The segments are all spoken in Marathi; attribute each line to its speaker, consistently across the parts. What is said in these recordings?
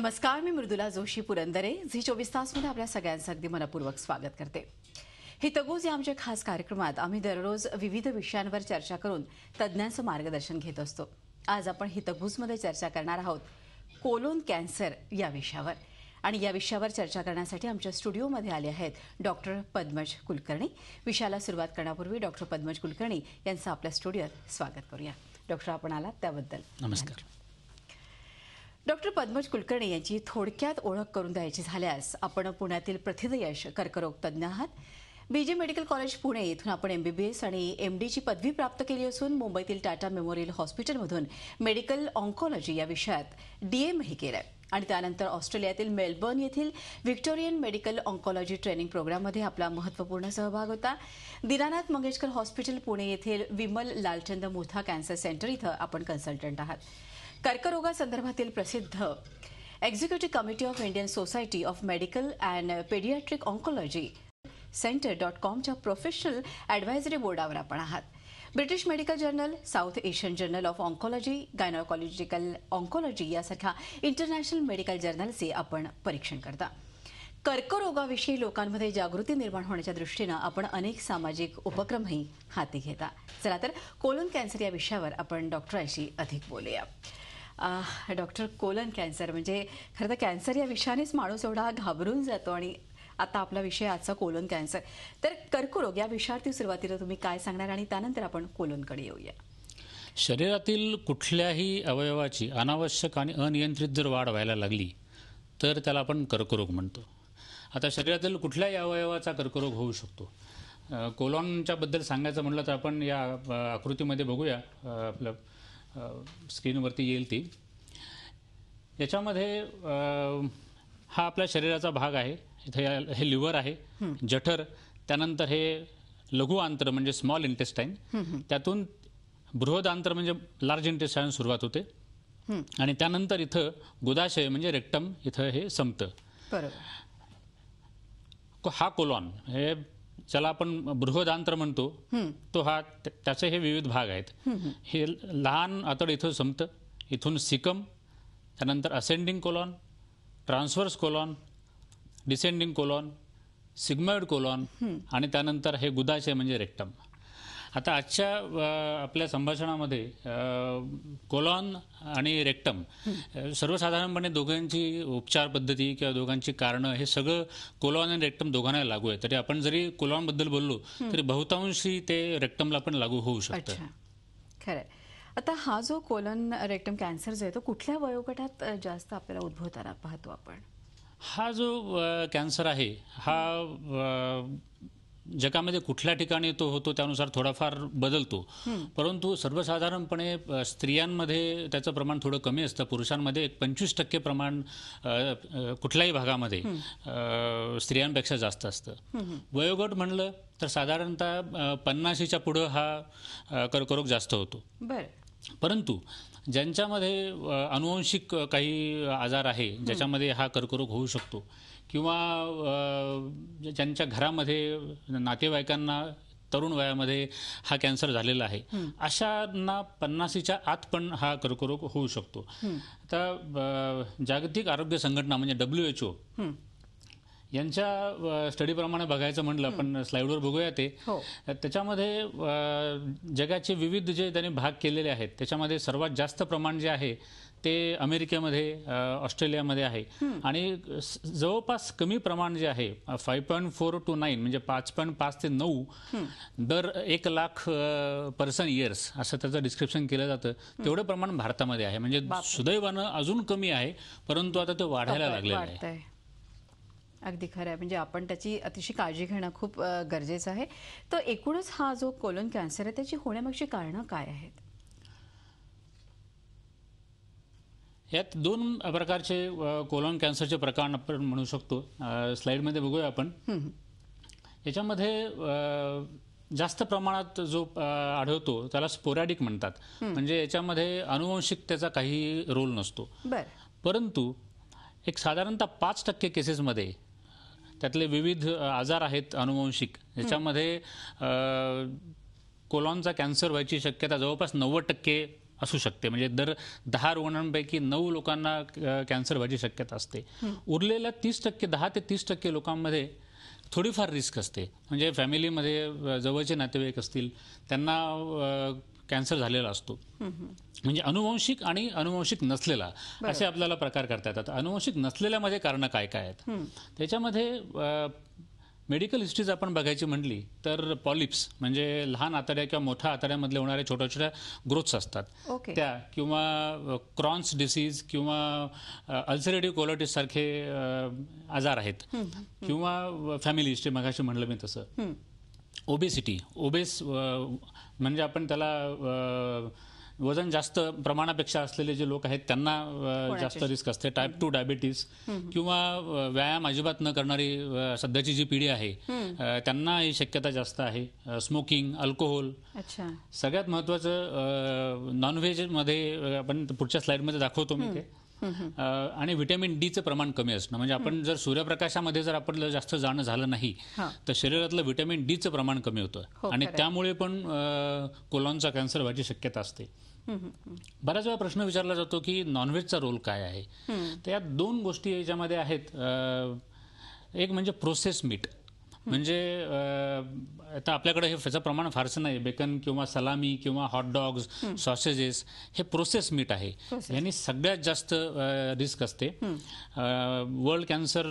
Speaker 1: नमस्कार मी मृदुला जोशी पुरंदरे झी चोवीस तासमध्ये आपल्या सगळ्यांचं अगदी मनपूर्वक स्वागत करते हितगुज या आमच्या खास कार्यक्रमात आम्ही दररोज विविध विषयांवर चर्चा करून तज्ज्ञांचं मार्गदर्शन घेत असतो आज आपण हितगुजमध्ये चर्चा करणार आहोत कोलोन कॅन्सर या विषयावर आणि या विषयावर चर्चा करण्यासाठी आमच्या स्टुडिओमध्ये आले आहेत डॉक्टर पद्मज कुलकर्णी विषयाला सुरुवात करण्यापूर्वी डॉक्टर पद्मज कुलकर्णी यांचं आपल्या स्टुडिओत स्वागत करूया डॉक्टर आपण आला त्याबद्दल नमस्कार डॉक्टर पद्मज कुलकर्णी यांची थोडक्यात ओळख करून द्यायची झाल्यास आपण पुण्यातील प्रथिदयश कर्करोग तज्ज्ञ आहात बीजे मेडिकल कॉलेज पुणे इथून आपण एमबीबीएस आणि एमडीची पदवी प्राप्त केली असून मुंबईतील टाटा मेमोरियल हॉस्पिटलमधून मेडिकल ऑन्कॉलॉजी या विषयात डीएमही केलं आणि त्यानंतर ऑस्ट्रेलियातील मेलबर्न येथील व्हिक्टोरियन मेडिकल ऑन्कॉलॉजी ट्रेनिंग प्रोग्राममध्ये आपला महत्त्वपूर्ण सहभाग होता दिनानाथ मंगेशकर हॉस्पिटल पुणे येथील विमल लालचंद मोथा कॅन्सर सेंटर इथं आपण कन्सल्टंट आहात कर्करोगासंदर्भातील प्रसिद्ध executive committee of Indian society of medical and paediatric oncology centre dot कॉमच्या प्रोफेशनल ॲडव्हायझरी बोर्डावर आपण आहात British medical journal south Asian journal of oncology gynaecological oncology यासारख्या इंटरनॅशनल मेडिकल जर्नलचे आपण परीक्षण करता कर्करोगाविषयी लोकांमध्ये जागृती निर्माण होण्याच्या दृष्टीनं आपण अनेक सामाजिक उपक्रमही हाती घेता चला तर कोलन कॅन्सर या विषयावर आपण डॉक्टरांशी अधिक बोलूया डॉक्टर कोलन कॅन्सर म्हणजे खरं तर कॅन्सर या विषयानेच माणूस एवढा घाबरून जातो आणि आता आपला विषय आजचा कोलन कॅन्सर तर कर्करोग या विषयावरती सुरुवातीला तुम्ही काय सांगणार आणि त्यानंतर आपण कोलनकडे येऊया
Speaker 2: शरीरातील कुठल्याही अवयवाची अनावश्यक आणि अनियंत्रित जर वाढ व्हायला लागली तर त्याला आपण कर्करोग म्हणतो आता शरीरातील कुठल्याही अवयवाचा कर्करोग होऊ शकतो कोलॉनच्याबद्दल सांगायचं म्हटलं तर आपण या आकृतीमध्ये बघूया आपलं स्क्रीनवरती येईल ती याच्यामध्ये हा आपल्या शरीराचा भाग आहे इथे हे लिव्हर आहे जठर त्यानंतर हे लघु आंतर म्हणजे स्मॉल इंटेस्टाईन त्यातून बृहद आंतर म्हणजे लार्ज इंटेस्टाईन सुरुवात होते आणि त्यानंतर इथं गुदाशय म्हणजे रेक्टम इथं हे संपतं हा कोलॉन हे ज्याला आपण बृहदांत्र म्हणतो तो हा त्याचे हे विविध भाग आहेत हे लहान आतड इथं संपतं इथून सिकम त्यानंतर ascending colon transverse colon descending colon sigmoid colon आणि त्यानंतर हे गुदाचे म्हणजे रेक्टम आता आजच्या आपल्या संभाषणामध्ये कोलॉन आणि रेक्टम सर्वसाधारणपणे दोघांची उपचार पद्धती किंवा दोघांची कारणं हे सगळं कोलॉन आणि रेक्टम दोघांना लागू आहे तरी आपण जरी कोलॉनबद्दल बोललो तरी बहुतांशी ते रेक्टमला पण लागू होऊ शकतं
Speaker 1: खरं आता हा जो कोलन रेक्टम कॅन्सर जो आहे तो कुठल्या वयोगटात जास्त आपल्याला उद्भवताना पाहतो आपण
Speaker 2: हा जो कॅन्सर आहे हा जगामध्ये कुठल्या ठिकाणी तो होतो त्यानुसार थोडाफार बदलतो परंतु सर्वसाधारणपणे स्त्रियांमध्ये त्याचं प्रमाण थोडं कमी असतं पुरुषांमध्ये एक पंचवीस टक्के प्रमाण कुठल्याही भागामध्ये स्त्रियांपेक्षा जास्त असतं वयोगट म्हणलं तर साधारणतः पन्नाशीच्या पुढं हा कर्करोग जास्त होतो परंतु ज्यांच्यामध्ये अनुवंशिक काही आजार आहे ज्याच्यामध्ये हा कर्करोग होऊ शकतो किंवा ज्यांच्या घरामध्ये नातेवाईकांना तरुण वयामध्ये हा कॅन्सर झालेला आहे अशांना पन्नासीच्या आत पण हा कर्करोग होऊ शकतो आता जागतिक आरोग्य संघटना म्हणजे डब्ल्यू एच ओ यांच्या स्टडीप्रमाणे बघायचं म्हणलं आपण स्लाईडवर बघूया ते हो. त्याच्यामध्ये जगाचे विविध जे त्यांनी भाग केलेले आहेत त्याच्यामध्ये सर्वात जास्त प्रमाण जे आहे ते अमेरिकेमध्ये ऑस्ट्रेलियामध्ये आहे आणि जवळपास कमी प्रमाण जे आहे five point four two nine म्हणजे पाच पॉईंट पाच ते नऊ दर एक लाख पर्सन इयर्स असं त्याचं डिस्क्रिप्शन केलं जातं तेवढं प्रमाण भारतामध्ये आहे म्हणजे सुदैवानं अजून कमी आहे परंतु आता ते वाढायला लागलेलं आहे
Speaker 1: अगदी खरं आहे म्हणजे आपण त्याची अतिशय काळजी घेणं खूप गरजेचं आहे तर एकूणच हा जो कोलन कॅन्सर आहे त्याची होण्यामागची कारणं काय आहेत
Speaker 2: यात दोन प्रकारचे कोलॉन कॅन्सरचे प्रकार आपण म्हणू शकतो स्लाईडमध्ये बघूया आपण याच्यामध्ये जास्त प्रमाणात जो आढळतो त्याला स्पोरॅडिक म्हणतात म्हणजे याच्यामध्ये त्याचा काही रोल नसतो परंतु एक साधारणतः पाच टक्के केसेसमध्ये त्यातले विविध आजार आहेत अनुवंशिक याच्यामध्ये कोलॉनचा कॅन्सर व्हायची शक्यता जवळपास नव्वद टक्के असू शकते म्हणजे दर दहा रुग्णांपैकी नऊ लोकांना कॅन्सर व्हायची शक्यता असते उरलेल्या तीस टक्के दहा ते तीस टक्के लोकांमध्ये थोडीफार रिस्क असते म्हणजे फॅमिलीमध्ये जवळचे नातेवाईक असतील त्यांना कॅन्सर झालेला असतो
Speaker 3: म्हणजे
Speaker 2: अनुवंशिक आणि अनुवंशिक नसलेला असे आपल्याला प्रकार करता येतात अनुवंशिक नसलेल्यामध्ये कारणं काय काय आहेत त्याच्यामध्ये मेडिकल हिस्ट्रीज आपण बघायची म्हटली तर पॉलिप्स म्हणजे लहान आतड्या किंवा मोठ्या आतड्यामधले होणाऱ्या छोट्या छोट्या ग्रोथ्स असतात okay. त्या किंवा क्रॉन्स डिसीज किंवा अल्सरेटिव्ह कोलॉटिस सारखे आजार आहेत किंवा फॅमिली हिस्ट्री मगाशी म्हणलं मी तसं ओबेसिटी ओबेस म्हणजे आपण त्याला वजन जास्त प्रमाणापेक्षा असलेले जे लोक आहेत त्यांना जास्त रिस्क असते टाईप टू डायबिटीज किंवा व्यायाम अजिबात न करणारी सध्याची जी पिढी आहे त्यांना ही शक्यता जास्त आहे स्मोकिंग अल्कोहोल सगळ्यात महत्वाचं नॉनव्हेज मध्ये आपण पुढच्या मध्ये दाखवतो मी ते आणि व्हिटॅमिन डीचं प्रमाण कमी असणं म्हणजे आपण जर सूर्यप्रकाशामध्ये जर आपण जास्त जाणं झालं नाही तर शरीरातलं व्हिटॅमिन डीचं प्रमाण कमी होतं हो, आणि त्यामुळे पण कोलॉनचा कॅन्सर व्हायची शक्यता असते
Speaker 3: बऱ्याच
Speaker 2: वेळा प्रश्न विचारला जातो की नॉनव्हेजचा रोल काय आहे तर यात दोन गोष्टी याच्यामध्ये आहेत एक म्हणजे प्रोसेस मीट म्हणजे आता आपल्याकडे हे ह्याचं प्रमाण फारसं नाही बेकन किंवा सलामी किंवा हॉट डॉग्स सॉसेजेस हे प्रोसेस मीट आहे यांनी सगळ्यात जास्त रिस्क असते वर्ल्ड कॅन्सर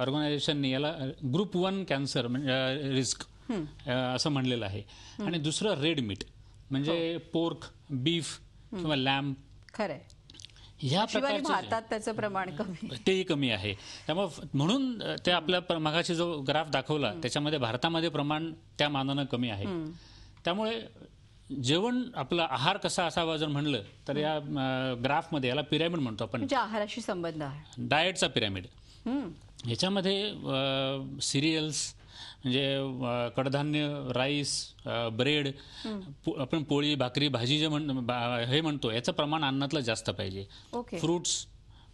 Speaker 2: ऑर्गनायझेशनने याला ग्रुप वन कॅन्सर म्हणजे रिस्क असं म्हणलेलं आहे आणि दुसरं रेड मीट म्हणजे हो. पोर्क बीफ किंवा लॅम्प खरंय ह्या भारतात
Speaker 1: त्याचं प्रमाण कमी
Speaker 2: तेही कमी आहे त्यामुळे म्हणून ते आपल्या मागाशी जो ग्राफ दाखवला त्याच्यामध्ये भारतामध्ये प्रमाण त्या मानानं कमी आहे त्यामुळे जेवण आपला आहार कसा असावा जर म्हणलं तर या ग्राफमध्ये याला पिरॅमिड म्हणतो आपण म्हणजे
Speaker 1: आहाराशी संबंध आहे
Speaker 2: डाएटचा पिरॅमिड ह्याच्यामध्ये सिरियल्स म्हणजे कडधान्य राईस ब्रेड आपण पोळी भाकरी भाजी जे म्हण हे म्हणतो याचं प्रमाण अन्नातलं जास्त पाहिजे फ्रुट्स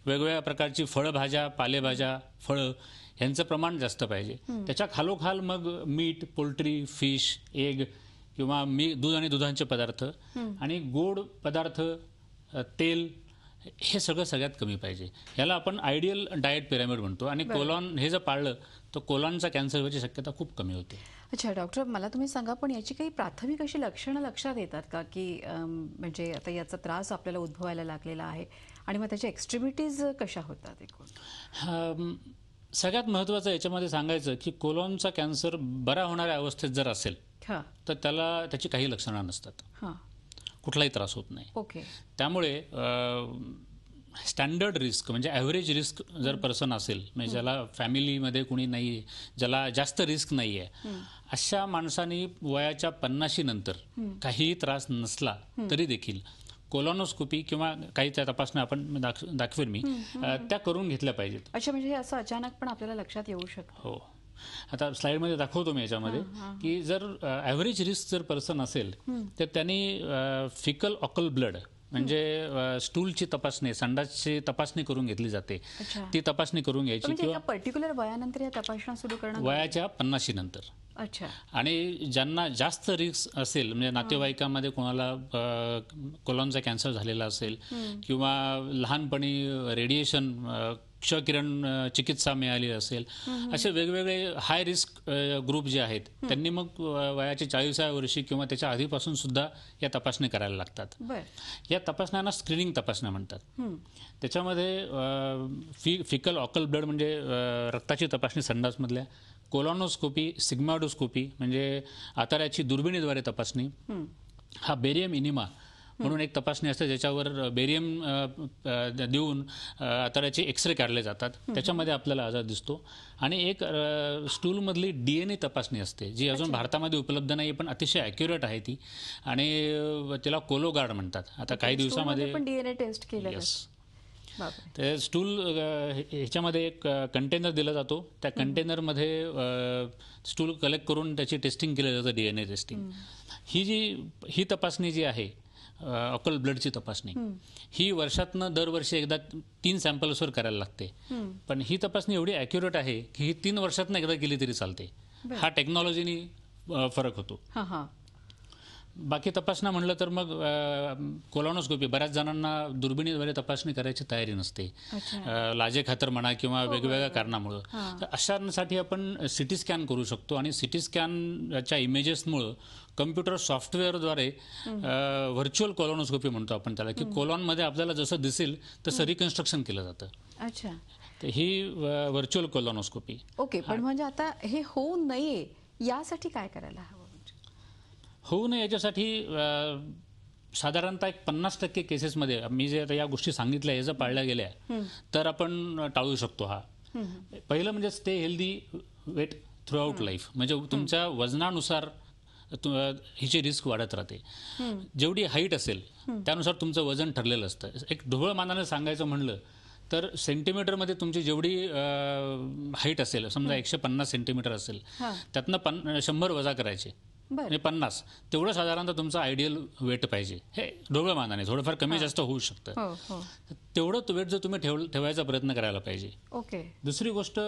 Speaker 2: वेगवेगळ्या प्रकारची फळभाज्या पालेभाज्या फळं ह्यांचं प्रमाण जास्त पाहिजे त्याच्या खालोखाल मग मीठ पोल्ट्री फिश एग किंवा मी दूध आणि दुधांचे पदार्थ आणि गोड पदार्थ तेल हे सगळं सगळ्यात कमी पाहिजे याला आपण आयडियल डाएट पिरामिड म्हणतो आणि कोलॉन हे जर पाळलं तो कोलॉनचा कॅन्सर होण्याची शक्यता खूप कमी होते
Speaker 1: अच्छा डॉक्टर मला तुम्ही सांगा पण याची काही प्राथमिक अशी लक्षणं लक्षात येतात का की म्हणजे आता याचा त्रास आपल्याला उद्भवायला लागलेला आहे आणि मग त्याच्या एक्स्ट्रीमिटीज कशा होतात
Speaker 2: एकूण सगळ्यात महत्त्वाचं याच्यामध्ये सांगायचं की कोलॉनचा कॅन्सर बरा होणाऱ्या अवस्थेत जर असेल तर त्याला त्याची काही लक्षणं नसतात कुठलाही त्रास होत नाही ओके त्यामुळे स्टँडर्ड रिस्क म्हणजे ॲव्हरेज रिस्क जर पर्सन असेल म्हणजे ज्याला फॅमिलीमध्ये कुणी नाही ज्याला जास्त रिस्क नाही आहे अशा माणसांनी वयाच्या पन्नाशी नंतर काहीही त्रास नसला तरी देखील कोलॉनोस्कोपी किंवा काही त्या तपासण्या आपण दाखवेन दाखवेल मी त्या करून घेतल्या पाहिजेत
Speaker 1: अच्छा म्हणजे असं अचानक पण आपल्याला लक्षात येऊ शकतो
Speaker 2: हो आता मध्ये दाखवतो मी याच्यामध्ये की जर ॲव्हरेज रिस्क जर पर्सन असेल तर त्यांनी फिकल ऑकल ब्लड म्हणजे स्टूलची तपासणी संडासची तपासणी करून घेतली जाते ती तपासणी करून घ्यायची
Speaker 1: पर्टिक्युलर म्हणजे वयानंतर या तपासण्या सुरू करणं
Speaker 2: वयाच्या पन्नाशी नंतर अच्छा आणि ज्यांना जास्त रिस्क असेल म्हणजे नातेवाईकामध्ये कोणाला कोलॉनचा कॅन्सर झालेला असेल किंवा लहानपणी रेडिएशन किरण चिकित्सा मिळाली असेल असे वेगवेगळे हाय रिस्क ग्रुप जे आहेत त्यांनी मग वयाचे चाळीसाव्या वर्षी किंवा त्याच्या आधीपासून सुद्धा या तपासणी करायला लागतात या तपासण्यांना स्क्रीनिंग तपासण्या म्हणतात त्याच्यामध्ये फि फिकल ऑकल ब्लड म्हणजे रक्ताची तपासणी संडासमधल्या कोलॉनोस्कोपी सिग्माडोस्कोपी म्हणजे आताऱ्याची दुर्बिणीद्वारे तपासणी हा बेरियम इनिमा म्हणून एक तपासणी असते ज्याच्यावर बेरियम देऊन आतड्याचे एक्सरे काढले जातात त्याच्यामध्ये आपल्याला आजार दिसतो आणि एक स्टूलमधली डी एन ए तपासणी असते जी अजून भारतामध्ये उपलब्ध नाही पण अतिशय अॅक्युरेट आहे ती आणि त्याला कोलोगार्ड म्हणतात आता काही दिवसामध्ये पण
Speaker 1: डीएनए टेस्ट केले
Speaker 2: ते स्टूल ह्याच्यामध्ये एक कंटेनर दिला जातो त्या कंटेनरमध्ये स्टूल कलेक्ट करून त्याची टेस्टिंग केलं जातं डीएनए टेस्टिंग ही जी ही तपासणी जी आहे अकल ब्लडची तपासणी ही वर्षातनं दरवर्षी एकदा तीन सॅम्पल्सवर करायला लागते पण ही तपासणी एवढी अॅक्युरेट आहे की ही तीन वर्षातनं एकदा केली तरी चालते हा टेक्नॉलॉजीनी फरक होतो बाकी तपासण्या म्हणलं तर मग कोलॉनोस्कोपी बऱ्याच जणांना दुर्बिणीद्वारे तपासणी करायची तयारी नसते लाजे खातर म्हणा किंवा हो, वेगवेगळ्या कारणामुळं तर अशांसाठी आपण सिटी स्कॅन करू शकतो आणि सिटी स्कॅनच्या इमेजेसमुळं कम्प्युटर सॉफ्टवेअरद्वारे व्हर्च्युअल कोलॉनोस्कोपी म्हणतो आपण त्याला की कोलॉनमध्ये आपल्याला जसं दिसेल तसं रिकन्स्ट्रक्शन केलं जातं अच्छा ही व्हर्च्युअल कोलॉनोस्कोपी
Speaker 1: ओके पण म्हणजे आता हे होऊ नये यासाठी काय करायला हवं
Speaker 2: होऊ नये याच्यासाठी साधारणतः एक पन्नास टक्के केसेसमध्ये मी जे आता या गोष्टी सांगितल्या हे जर पाळल्या गेल्या तर आपण टाळू शकतो हा पहिलं म्हणजे stay healthy weight throughout life म्हणजे तुमच्या वजनानुसार हिची रिस्क वाढत राहते जेवढी हाईट असेल त्यानुसार तुमचं वजन ठरलेलं असतं एक ढोबळ मानानं सांगायचं म्हणलं तर सेंटीमीटरमध्ये तुमची जेवढी हाईट असेल समजा एकशे पन्नास सेंटीमीटर असेल त्यातनं पन शंभर वजा करायचे म्हणजे पन्नास तेवढं साधारणतः तुमचं आयडियल वेट पाहिजे हे ढोबळ मानाने थोडंफार कमी जास्त होऊ शकतं हो, हो. तेवढं वेट जर तुम्ही ठेवायचा प्रयत्न करायला पाहिजे ओके दुसरी गोष्ट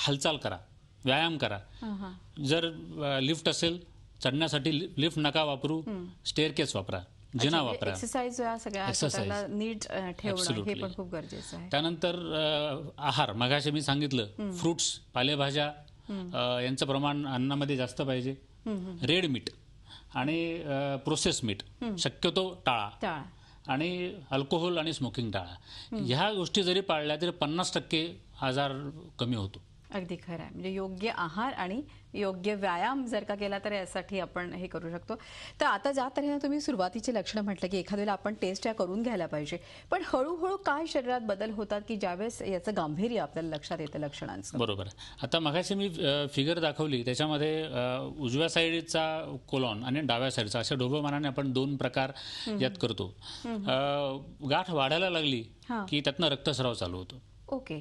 Speaker 2: हालचाल करा व्यायाम करा जर लिफ्ट असेल चढण्यासाठी लिफ्ट नका वापरू केस वापरा जिना वापरा
Speaker 1: एक्सरसाइज नीट खूप गरजेचं
Speaker 2: त्यानंतर आहार मगाशी मी सांगितलं फ्रुट्स पालेभाज्या यांचं प्रमाण अन्नामध्ये जास्त पाहिजे
Speaker 3: रेड
Speaker 2: मीट आणि प्रोसेस मीठ शक्यतो टाळा आणि अल्कोहोल आणि स्मोकिंग टाळा ह्या गोष्टी जरी पाळल्या तरी पन्नास टक्के आजार कमी होतो
Speaker 1: अगदी खरं आहे म्हणजे योग्य आहार आणि योग्य व्यायाम जर का केला तर यासाठी आपण हे करू शकतो तर आता ज्या तऱ्हेनं तुम्ही सुरुवातीची लक्षणं म्हटलं की एखाद्याला आपण टेस्ट या करून घ्यायला पाहिजे पण हळूहळू काय शरीरात बदल होतात की ज्यावेळेस याचं गांभीर्य आपल्याला लक्षात येतं लक्षणांचं
Speaker 2: बरोबर आता मगाशी मी फिगर दाखवली त्याच्यामध्ये उजव्या साईडचा कोलॉन आणि डाव्या साईडचा अशा डोबमानाने आपण दोन प्रकार यात करतो गाठ वाढायला लागली की त्यातनं रक्तस्राव चालू होतो ओके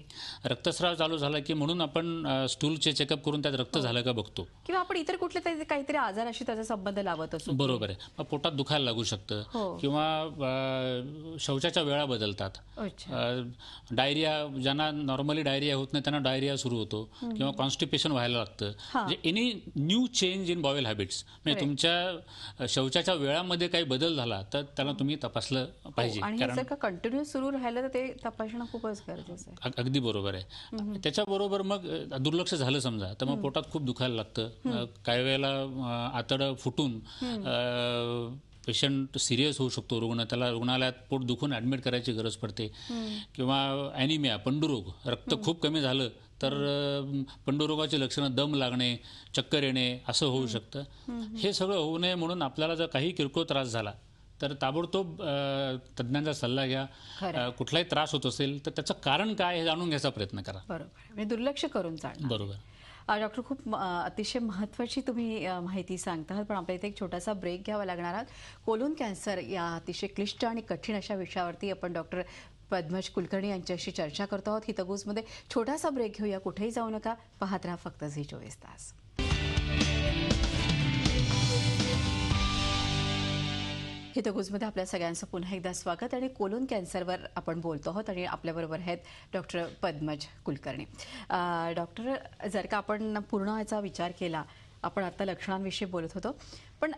Speaker 2: रक्तस्राव चालू झाला की म्हणून आपण चे चेकअप करून त्यात रक्त हो. झालं का बघतो
Speaker 1: किंवा आपण इतर कुठल्या काहीतरी आजाराशी त्याचा संबंध लावत असतो
Speaker 2: बरोबर आहे पोटात दुखायला लागू शकतं हो. किंवा शौचाच्या वेळा
Speaker 3: बदलतात
Speaker 2: डायरिया ज्यांना नॉर्मली डायरिया होत नाही त्यांना डायरिया सुरू होतो किंवा कॉन्स्टिपेशन व्हायला लागतं any new change in bowel habits म्हणजे, म्हणजे तुमच्या शौचाच्या वेळामध्ये काही बदल झाला तर त्याला तुम्ही तपासलं हो, पाहिजे आणि
Speaker 1: कंटिन्यू सुरू राहिलं तर ते तपासणं खूपच गरजेचं आहे
Speaker 2: अगदी बरोबर
Speaker 1: आहे
Speaker 2: त्याच्याबरोबर मग दुर्लक्ष झालं समजा तर मग पोटात खूप दुखायला लागतं काही वेळेला आतडं फुटून पेशंट सिरियस होऊ शकतो रुग्ण त्याला रुग्णालयात पोट दुखून ऍडमिट करायची गरज पडते किंवा अॅनिमिया पंडुरोग रक्त खूप कमी झालं तर पंडुरोगाची लक्षणं दम लागणे चक्कर येणे असं होऊ शकतं हे सगळं होऊ नये म्हणून आपल्याला जर काही किरकोळ त्रास झाला तर ताबडतोब तज्ज्ञांचा सल्ला
Speaker 3: घ्या
Speaker 2: कुठलाही त्रास होत असेल तर त्याचं कारण काय हे जाणून घ्यायचा प्रयत्न करा
Speaker 1: बरोबर दुर्लक्ष करून चालणार
Speaker 2: बरोबर
Speaker 1: डॉक्टर खूप अतिशय महत्त्वाची तुम्ही माहिती सांगत आहात पण आपल्या इथे एक छोटासा ब्रेक घ्यावा लागणार आहात कोलून कॅन्सर या अतिशय क्लिष्ट आणि कठीण अशा विषयावरती आपण डॉक्टर पद्मज कुलकर्णी यांच्याशी चर्चा करतो आहोत हितगुजमध्ये छोटासा ब्रेक घेऊया कुठेही जाऊ नका पाहत राहा फक्त झी चोवीस तास हितगुजमध्ये आपल्या सगळ्यांचं पुन्हा एकदा स्वागत आणि कोलोन कॅन्सरवर आपण बोलतो आहोत आणि आपल्याबरोबर आहेत डॉक्टर पद्मज कुलकर्णी डॉक्टर जर का आपण पूर्ण याचा विचार केला आपण आता लक्षणांविषयी बोलत होतो पण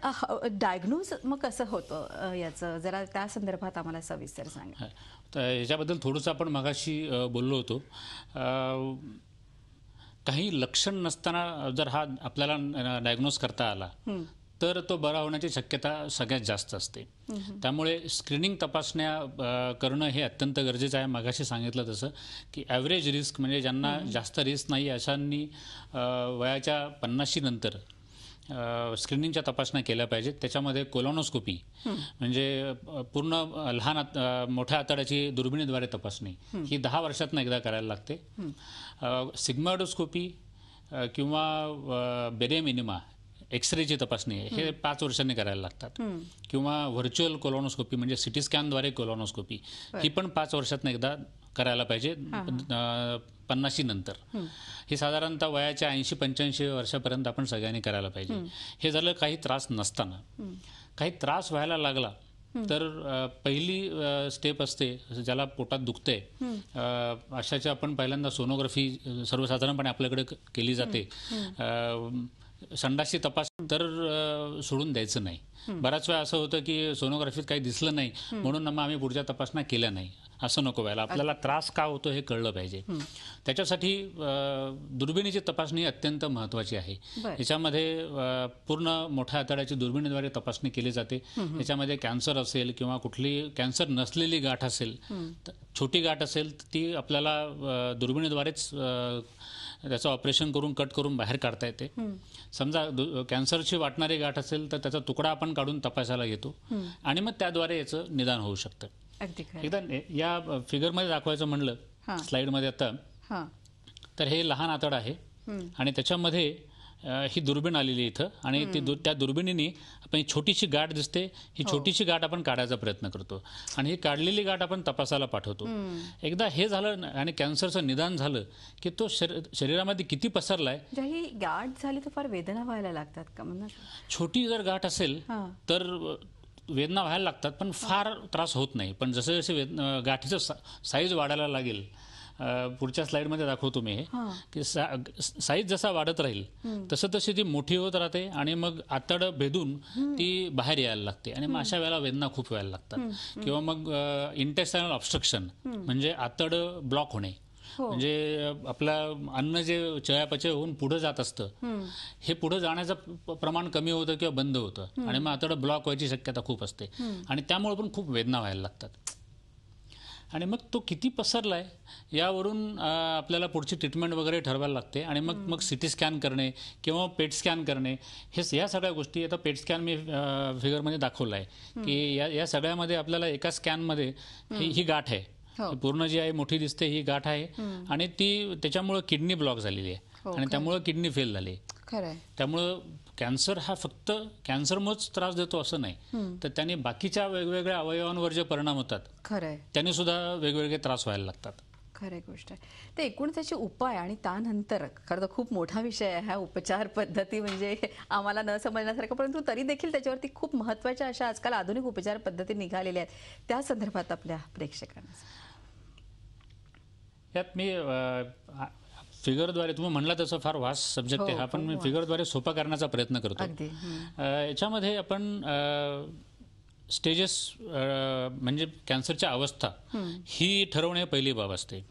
Speaker 1: डायग्नोज मग कसं होतं याचं जरा त्या संदर्भात आम्हाला सविस्तर सांगा
Speaker 2: तर याच्याबद्दल थोडंसं आपण मगाशी बोललो होतो काही लक्षण नसताना जर हा आपल्याला डायग्नोज करता आला तर तो बरा होण्याची शक्यता सगळ्यात जास्त असते त्यामुळे स्क्रीनिंग तपासण्या करणं हे अत्यंत गरजेचं आहे मगाशी सांगितलं तसं की ॲव्हरेज रिस्क म्हणजे ज्यांना जास्त रिस्क नाही अशांनी वयाच्या पन्नाशी नंतर स्क्रीनिंगच्या तपासण्या केल्या पाहिजेत त्याच्यामध्ये कोलॉनोस्कोपी म्हणजे पूर्ण लहान मोठ्या आतड्याची दुर्बिणीद्वारे तपासणी ही दहा वर्षातनं एकदा करायला लागते सिग्माडोस्कोपी किंवा बेरेमिनिमा एक्सरेची तपासणी आहे हे पाच वर्षांनी करायला लागतात किंवा व्हर्च्युअल कोलॉनोस्कोपी म्हणजे सिटी स्कॅनद्वारे कोलॉनोस्कोपी ही पण पाच वर्षातनं एकदा करायला पाहिजे पन्नाशी नंतर हे साधारणतः वयाच्या ऐंशी पंच्याऐंशी वर्षापर्यंत आपण सगळ्यांनी करायला पाहिजे हे झालं काही त्रास नसताना काही त्रास व्हायला लागला तर पहिली स्टेप असते ज्याला पोटात दुखतंय अशाच्या आपण पहिल्यांदा सोनोग्राफी सर्वसाधारणपणे आपल्याकडे केली जाते संडासची तपास तर सोडून द्यायचं नाही बऱ्याच वेळा असं होतं की सोनोग्राफीत काही दिसलं नाही म्हणून मग आम्ही पुढच्या तपासण्या केल्या नाही असं नको व्हायला आपल्याला त्रास का होतो हे कळलं पाहिजे त्याच्यासाठी दुर्बिणीची तपासणी अत्यंत महत्वाची आहे याच्यामध्ये पूर्ण मोठ्या आतड्याची दुर्बिणीद्वारे तपासणी केली जाते त्याच्यामध्ये कॅन्सर असेल किंवा कुठली कॅन्सर नसलेली गाठ असेल छोटी गाठ असेल ती आपल्याला दुर्बिणीद्वारेच त्याचं ऑपरेशन करून कट करून बाहेर काढता येते समजा कॅन्सरची वाटणारी गाठ असेल तर त्याचा तुकडा आपण काढून तपासायला घेतो आणि मग त्याद्वारे याचं निदान होऊ
Speaker 3: शकतं एकदा
Speaker 2: या फिगरमध्ये दाखवायचं म्हणलं स्लाईडमध्ये आता तर हे लहान आतड आहे आणि त्याच्यामध्ये ही दुर्बीण आलेली इथं आणि ती दु त्या दुर्बिणीने आपण छोटीशी गाठ दिसते ही हो. छोटीशी गाठ आपण काढायचा प्रयत्न करतो आणि ही काढलेली गाठ आपण तपासायला पाठवतो एकदा हे झालं आणि कॅन्सरचं निदान झालं की तो शरी शरीरामध्ये किती पसरलाय
Speaker 1: गाठ झाली तर फार वेदना व्हायला लागतात का म्हणजे
Speaker 2: छोटी जर गाठ असेल तर वेदना व्हायला लागतात पण फार त्रास होत नाही पण जसे जसे गाठीचं साईज वाढायला लागेल पुढच्या मध्ये दाखवतो मी हे की साईज जसा वाढत राहील तसं तशी ती मोठी होत राहते आणि मग आतड भेदून ती बाहेर यायला लागते आणि मग अशा वेळेला वेदना खूप व्हायला लागतात किंवा मग इंटेस्टायनल ऑब्स्ट्रक्शन म्हणजे आतड ब्लॉक होणे हो. म्हणजे आपलं अन्न जे चयापचय होऊन पुढे जात असतं हे पुढे जाण्याचं प्रमाण कमी होतं किंवा बंद होतं आणि मग आतड ब्लॉक व्हायची शक्यता खूप असते आणि त्यामुळे पण खूप वेदना व्हायला लागतात आणि मग तो किती पसरला आहे यावरून आपल्याला पुढची ट्रीटमेंट वगैरे ठरवायला लागते आणि मग मग सी टी स्कॅन करणे किंवा पेट स्कॅन करणे हे या सगळ्या गोष्टी आता पेट स्कॅन मी फिगरमध्ये दाखवला आहे की या या सगळ्यामध्ये आपल्याला एका स्कॅनमध्ये ही गाठ आहे हो. पूर्ण जी आहे मोठी दिसते ही गाठ आहे आणि ती त्याच्यामुळं किडनी ब्लॉक झालेली आहे हो, आणि त्यामुळं किडनी फेल झाली त्यामुळं कॅन्सर हा फक्त कॅन्सरमुळेच त्रास देतो असं नाही तर त्याने बाकीच्या वेगवेगळ्या अवयवांवर जे परिणाम होतात खरंय त्याने सुद्धा वेगवेगळे त्रास व्हायला लागतात
Speaker 1: खरे गोष्ट आहे ते एकूण त्याचे उपाय आणि त्यानंतर खरं तर खूप मोठा विषय आहे हा उपचार पद्धती म्हणजे आम्हाला न समजण्यासारखं परंतु तरी देखील त्याच्यावरती खूप महत्त्वाच्या अशा आजकाल आधुनिक उपचार पद्धती निघालेल्या आहेत त्या संदर्भात आपल्या प्रेक्षकांना
Speaker 2: यात मी फिगरद्वारे तुम्ही म्हणला तसं फार वास सब्जेक्ट आहे हो, हा पण हो, मी फिगरद्वारे सोपा करण्याचा प्रयत्न करतो याच्यामध्ये आपण स्टेजेस म्हणजे कॅन्सरच्या अवस्था ही ठरवणे पहिली बाब असते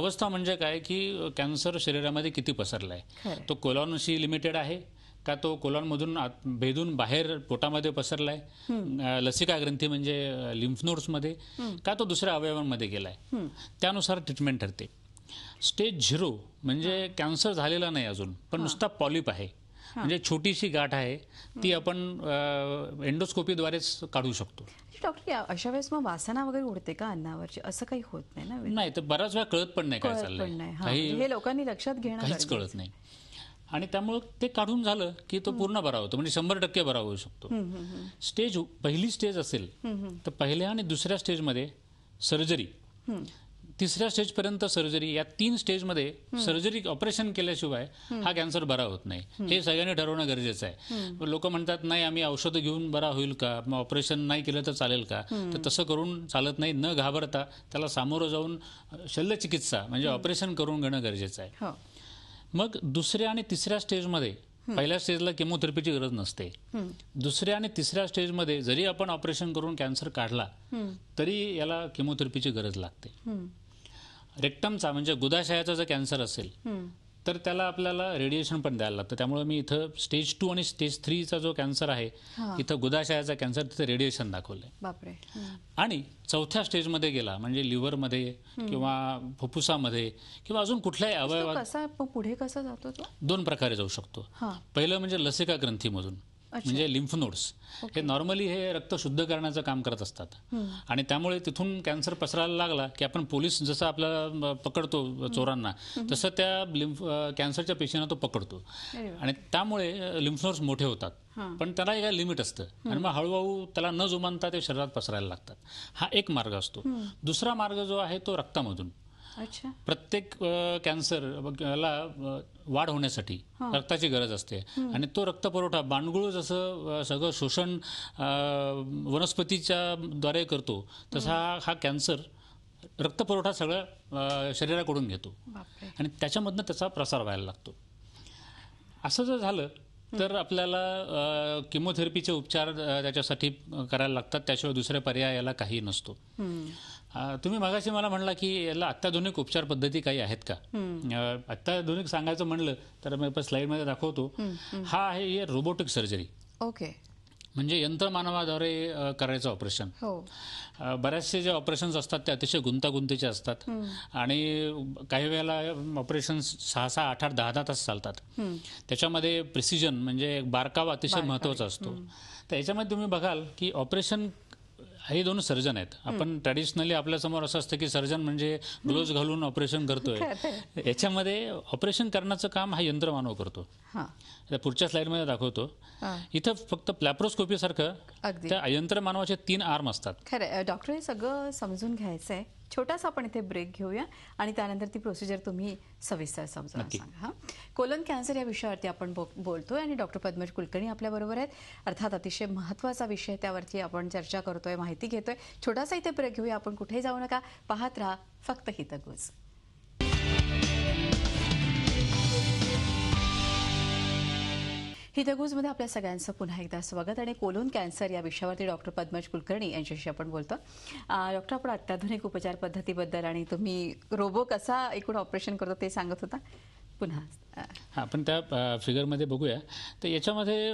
Speaker 2: अवस्था म्हणजे काय की कॅन्सर शरीरामध्ये किती पसरलाय तो कोलॉनशी लिमिटेड आहे का तो कोलॉनमधून भेदून बाहेर पोटामध्ये पसरलाय लसिका ग्रंथी म्हणजे लिम्फ मध्ये का तो दुसऱ्या अवयवांमध्ये गेलाय त्यानुसार ट्रीटमेंट ठरते स्टेज झिरो म्हणजे कॅन्सर झालेला नाही अजून पण नुसता पॉलिप आहे म्हणजे छोटीशी गाठ आहे ती आपण एंडोस्कोपीद्वारेच काढू शकतो
Speaker 1: डॉक्टर अशा वेळेस मग वासना वगैरे उडते का अन्नावरची असं काही होत नाही ना
Speaker 2: नाही तर बऱ्याच वेळा कळत पण नाही काय चाललंय काही म्हणजे हे
Speaker 1: लोकांनी लक्षात घेणं काहीच
Speaker 2: कळत नाही आणि त्यामुळं ते काढून झालं की तो पूर्ण बरा होतो म्हणजे शंभर टक्के बरा होऊ शकतो स्टेज पहिली स्टेज असेल तर पहिल्या आणि दुसऱ्या स्टेजमध्ये सर्जरी तिसऱ्या स्टेजपर्यंत सर्जरी या तीन स्टेजमध्ये सर्जरी ऑपरेशन केल्याशिवाय हा कॅन्सर बरा होत नाही हे सगळ्यांनी ठरवणं गरजेचं
Speaker 3: आहे
Speaker 2: लोक म्हणतात नाही आम्ही औषधं घेऊन बरा होईल का मग ऑपरेशन नाही केलं तर चालेल का तर तसं करून चालत नाही न घाबरता त्याला सामोरं जाऊन शल्यचिकित्सा म्हणजे ऑपरेशन करून घेणं गरजेचं आहे हो. मग दुसऱ्या आणि तिसऱ्या स्टेजमध्ये पहिल्या स्टेजला केमोथेरपीची गरज नसते दुसऱ्या आणि तिसऱ्या स्टेजमध्ये जरी आपण ऑपरेशन करून कॅन्सर काढला तरी याला केमोथेरपीची गरज लागते रेक्टमचा म्हणजे गुदाशयाचा जर कॅन्सर असेल तर त्याला आपल्याला रेडिएशन पण द्यायला लागतं त्यामुळे मी इथं स्टेज टू आणि स्टेज थ्रीचा जो कॅन्सर आहे इथं गुदाशयाचा कॅन्सर तिथे रेडिएशन दाखवलंय आणि चौथ्या स्टेजमध्ये गेला म्हणजे लिव्हरमध्ये किंवा फुफ्फुसामध्ये किंवा अजून कुठल्याही अवयवात
Speaker 1: पुढे कसा जातो
Speaker 2: दोन प्रकारे जाऊ शकतो पहिलं म्हणजे लसिका ग्रंथीमधून म्हणजे लिम्फ नोड्स हे नॉर्मली हे रक्त शुद्ध करण्याचं काम करत असतात आणि त्यामुळे तिथून कॅन्सर पसरायला लागला की आपण पोलीस जसं आपला पकडतो चोरांना तसं त्या लिम्फ कॅन्सरच्या पेशींना तो पकडतो आणि त्यामुळे लिम्फ नोड्स मोठे होतात पण त्याला एक लिमिट असतं आणि मग हळूहळू त्याला न जुमानता ते शरीरात पसरायला लागतात हा एक मार्ग असतो दुसरा मार्ग जो आहे तो रक्तामधून प्रत्येक प्रत्येक ला वाढ होण्यासाठी रक्ताची गरज असते आणि तो रक्त पुरवठा बांडगुळ जसं सगळं शोषण वनस्पतीच्या द्वारे करतो तसा हा कॅन्सर रक्तपुरवठा सगळं शरीराकडून घेतो आणि त्याच्यामधनं त्याचा प्रसार व्हायला लागतो असं जर झालं तर आपल्याला किमोथेरपीचे उपचार त्याच्यासाठी करायला लागतात त्याशिवाय दुसऱ्या पर्याय याला काही नसतो तुम्ही मगाशी मला म्हणला की याला अत्याधुनिक उपचार पद्धती काही आहेत का अत्याधुनिक सांगायचं म्हणलं तर मी मध्ये दाखवतो हा आहे रोबोटिक सर्जरी ओके म्हणजे यंत्रमानवाद्वारे करायचं ऑपरेशन हो. बऱ्याचशे जे ऑपरेशन्स असतात ते अतिशय गुंतागुंतीचे असतात आणि काही वेळेला ऑपरेशन्स सहा सहा आठ आठ दहा दहा तास चालतात त्याच्यामध्ये प्रिसिजन म्हणजे बारकावा अतिशय महत्त्वाचा असतो तर याच्यामध्ये तुम्ही बघाल की ऑपरेशन हे दोन सर्जन आहेत आपण ट्रॅडिशनली आपल्यासमोर असं असतं की सर्जन म्हणजे ग्लोव्ज घालून ऑपरेशन करतोय याच्यामध्ये ऑपरेशन करण्याचं काम हा यंत्रमानव करतो पुढच्या मध्ये दाखवतो इथं फक्त प्लॅप्रोस्कोपी सारखं त्या यंत्रमानवाचे तीन आर्म असतात
Speaker 1: खरं डॉक्टर हे सगळं समजून घ्यायचं छोटासा आपण इथे ब्रेक घेऊया आणि त्यानंतर ती प्रोसिजर तुम्ही सविस्तर समजावून सांगा हां कोलन कॅन्सर या विषयावरती आपण बोलतोय आणि डॉक्टर पद्मज कुलकर्णी आपल्याबरोबर आहेत अर्थात अतिशय महत्त्वाचा विषय त्यावरती आपण चर्चा करतोय माहिती घेतोय छोटासा इथे ब्रेक घेऊया आपण कुठेही जाऊ नका पाहत राहा फक्त हितगुज हितगुजमध्ये आपल्या सगळ्यांचं पुन्हा एकदा स्वागत आणि कोलोन कॅन्सर या विषयावरती डॉक्टर पद्मज कुलकर्णी यांच्याशी आपण बोलतो डॉक्टर आपण अत्याधुनिक उपचार पद्धतीबद्दल आणि तुम्ही रोबो कसा एकूण ऑपरेशन करतो ते सांगत होता पुन्हा
Speaker 2: आपण त्या फिगरमध्ये बघूया तर याच्यामध्ये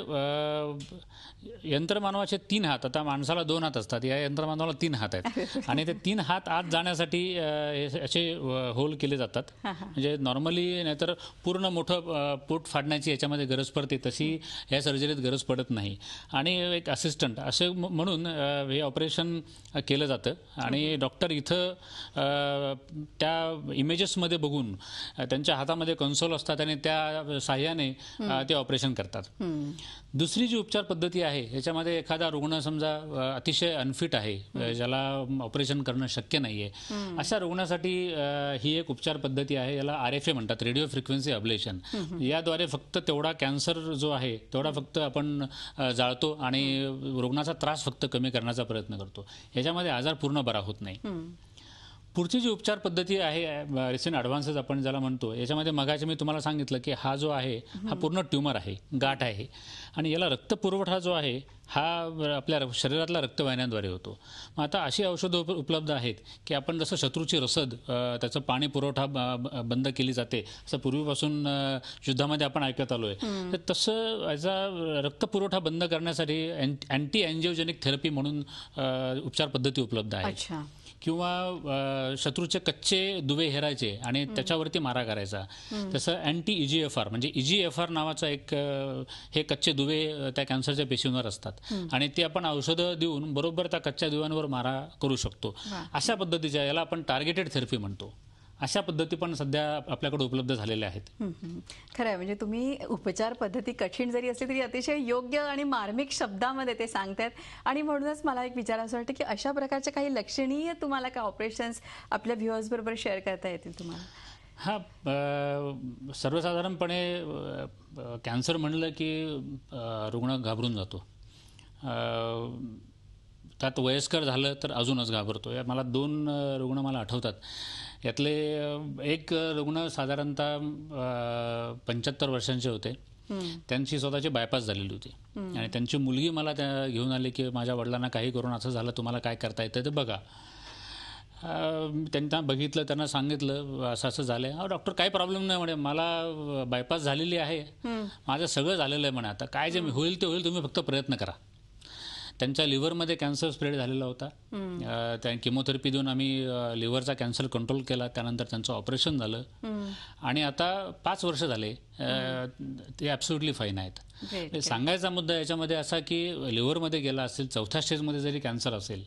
Speaker 2: यंत्रमानवाचे तीन हात आता माणसाला दोन हात असतात या यंत्रमानवाला तीन हात आहेत आणि ते तीन हात आत जाण्यासाठी असे होल केले जातात म्हणजे नॉर्मली नाहीतर पूर्ण मोठं पोट फाडण्याची याच्यामध्ये गरज पडते तशी या सर्जरीत गरज पडत नाही आणि एक असिस्टंट असे म्हणून हे ऑपरेशन केलं जातं आणि डॉक्टर इथं त्या इमेजेसमध्ये बघून त्यांच्या हातामध्ये कन्सोल असतात आणि आणि त्या साह्याने ते ऑपरेशन करतात दुसरी जी उपचार पद्धती आहे याच्यामध्ये एखादा रुग्ण समजा अतिशय अनफिट आहे ज्याला ऑपरेशन करणं शक्य नाहीये अशा रुग्णासाठी ही एक उपचार पद्धती आहे याला आर एफ ए म्हणतात रेडिओ फ्रिक्वेन्सी अब्लेशन याद्वारे फक्त तेवढा कॅन्सर जो आहे तेवढा फक्त आपण जाळतो आणि रुग्णाचा त्रास फक्त कमी करण्याचा प्रयत्न करतो याच्यामध्ये आजार पूर्ण बरा होत नाही पुढची जी उपचार पद्धती आहे रिसेंट ॲडव्हान्सेस आपण ज्याला म्हणतो याच्यामध्ये मगाचे मी तुम्हाला सांगितलं की हा जो आहे हा पूर्ण ट्युमर आहे गाठ आहे आणि याला रक्त पुरवठा जो आहे हा आपल्या शरीरातल्या रक्तवाहिन्यांद्वारे होतो मग आता अशी औषधं उप उपलब्ध आहेत की आपण जसं शत्रूची रसद त्याचं पाणी पुरवठा बंद केली जाते असं पूर्वीपासून युद्धामध्ये आपण ऐकत आलो आहे तर तसं याचा रक्त पुरवठा बंद करण्यासाठी अँटी अँजिओजेनिक थेरपी म्हणून उपचार पद्धती उपलब्ध आहे किंवा शत्रूचे कच्चे दुवे हेरायचे आणि त्याच्यावरती मारा करायचा तसं अँटी इजी एफ आर म्हणजे इजी एफ आर नावाचा एक हे कच्चे दुवे त्या कॅन्सरच्या पेशींवर असतात आणि ते आपण औषधं देऊन बरोबर त्या कच्च्या दुव्यांवर मारा करू शकतो अशा पद्धतीच्या याला आपण टार्गेटेड थेरपी म्हणतो अशा पद्धती पण सध्या आपल्याकडे उपलब्ध झालेल्या आहेत
Speaker 1: खरं आहे म्हणजे तुम्ही उपचार पद्धती कठीण जरी असली तरी अतिशय योग्य आणि मार्मिक शब्दामध्ये ते सांगतात आणि म्हणूनच मला एक विचार असं वाटतं की अशा प्रकारच्या काही लक्षणीय तुम्हाला काय ऑपरेशन्स आपल्या व्ह्युअर्स बरोबर शेअर करता येतील तुम्हाला
Speaker 2: हा सर्वसाधारणपणे कॅन्सर म्हणलं की रुग्ण घाबरून जातो त्यात वयस्कर झालं तर अजूनच घाबरतो या मला दोन रुग्ण मला आठवतात यातले एक रुग्ण साधारणतः पंच्याहत्तर वर्षांचे होते त्यांची स्वतःची बायपास झालेली होती आणि त्यांची मुलगी मला त्या घेऊन आली की माझ्या वडिलांना काही करून असं झालं तुम्हाला काय करता येतं ते बघा त्यांना बघितलं त्यांना सांगितलं असं असं झालं आहे डॉक्टर काही प्रॉब्लेम नाही म्हणे मला बायपास झालेली आहे माझं सगळं झालेलं आहे म्हणे आता काय जे होईल ते होईल तुम्ही फक्त प्रयत्न करा त्यांच्या लिव्हरमध्ये कॅन्सर स्प्रेड झालेला होता त्या किमोथेरपी देऊन आम्ही लिव्हरचा कॅन्सर कंट्रोल केला त्यानंतर त्यांचं ऑपरेशन झालं आणि आता पाच वर्ष झाले ते अॅब्स्युटली फाईन आहेत म्हणजे सांगायचा मुद्दा याच्यामध्ये असा की लिव्हरमध्ये गेला असेल चौथ्या स्टेजमध्ये जरी कॅन्सर असेल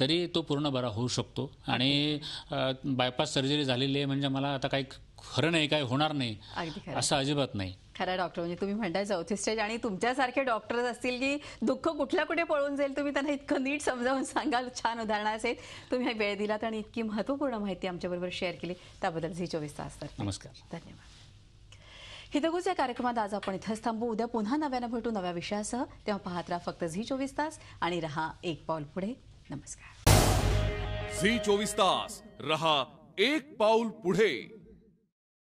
Speaker 2: तरी तो पूर्ण बरा होऊ शकतो आणि बायपास सर्जरी झालेली आहे म्हणजे मला आता काही खरं नाही काय होणार नाही असं अजिबात नाही
Speaker 1: खरा डॉक्टर म्हणजे तुम्ही म्हणताय चौथी स्टेज आणि तुमच्यासारखे डॉक्टर असतील की दुःख कुठल्या कुठे पळून जाईल तुम्ही त्यांना इतकं नीट समजावून सांगाल छान उदाहरणं असेल तुम्ही वेळ दिलात आणि इतकी महत्त्वपूर्ण माहिती आमच्याबरोबर शेअर केली त्याबद्दल झी चोवीस तास तर
Speaker 3: नमस्कार धन्यवाद
Speaker 1: हितगुजच्या कार्यक्रमात आज आपण इथंच थांबू उद्या पुन्हा नव्यानं भेटू नव्या विषयासह तेव्हा पाहत राहा फक्त झी चोवीस तास आणि रहा एक पाऊल
Speaker 3: पुढे नमस्कार झी चोवीस तास रहा एक पाऊल पुढे